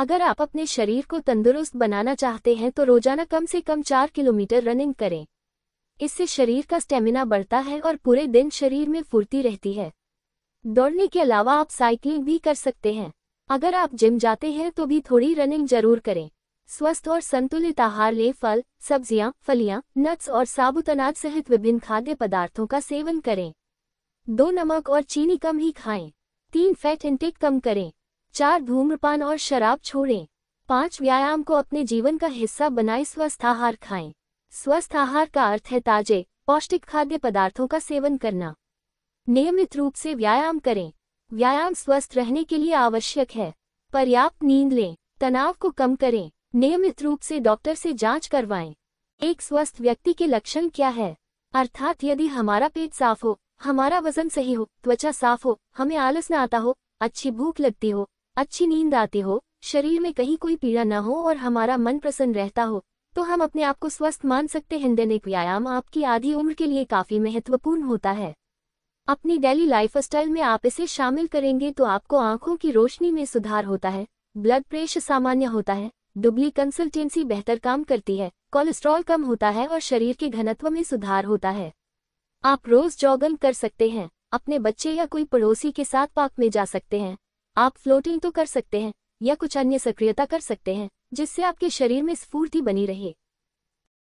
अगर आप अपने शरीर को तंदुरुस्त बनाना चाहते हैं तो रोजाना कम से कम चार किलोमीटर रनिंग करें इससे शरीर का स्टेमिना बढ़ता है और पूरे दिन शरीर में फुर्ती रहती है दौड़ने के अलावा आप साइकिलिंग भी कर सकते हैं अगर आप जिम जाते हैं तो भी थोड़ी रनिंग जरूर करें स्वस्थ और संतुलित आहार ले फल सब्जियां, फलियां नट्स और साबुत अनाज सहित विभिन्न खाद्य पदार्थों का सेवन करें दो नमक और चीनी कम ही खाएं तीन फैट इंटेक कम करें चार धूम्रपान और शराब छोड़ें पांच व्यायाम को अपने जीवन का हिस्सा बनाए स्वस्थ आहार खाएं स्वस्थ आहार का अर्थ है ताजे पौष्टिक खाद्य पदार्थों का सेवन करना नियमित रूप से व्यायाम करें व्यायाम स्वस्थ रहने के लिए आवश्यक है पर्याप्त नींद लें तनाव को कम करें नियमित रूप से डॉक्टर से जांच करवाएं एक स्वस्थ व्यक्ति के लक्षण क्या है अर्थात यदि हमारा पेट साफ हो हमारा वजन सही हो त्वचा साफ हो हमें आलस न आता हो अच्छी भूख लगती हो अच्छी नींद आती हो शरीर में कहीं कोई पीड़ा न हो और हमारा मन प्रसन्न रहता हो तो हम अपने आप को स्वस्थ मान सकते हैं दैनिक व्यायाम आपकी आधी उम्र के लिए काफी महत्वपूर्ण होता है अपनी डेली स्टाइल में आप इसे शामिल करेंगे तो आपको आंखों की रोशनी में सुधार होता है ब्लड प्रेशर सामान्य होता है दुबली कंसल्टेंसी बेहतर काम करती है कोलेस्ट्रॉल कम होता है और शरीर के घनत्व में सुधार होता है आप रोज जॉगिंग कर सकते हैं अपने बच्चे या कोई पड़ोसी के साथ पार्क में जा सकते हैं आप फ्लोटिंग तो कर सकते हैं या कुछ अन्य सक्रियता कर सकते हैं जिससे आपके शरीर में स्फूर्ति बनी रहे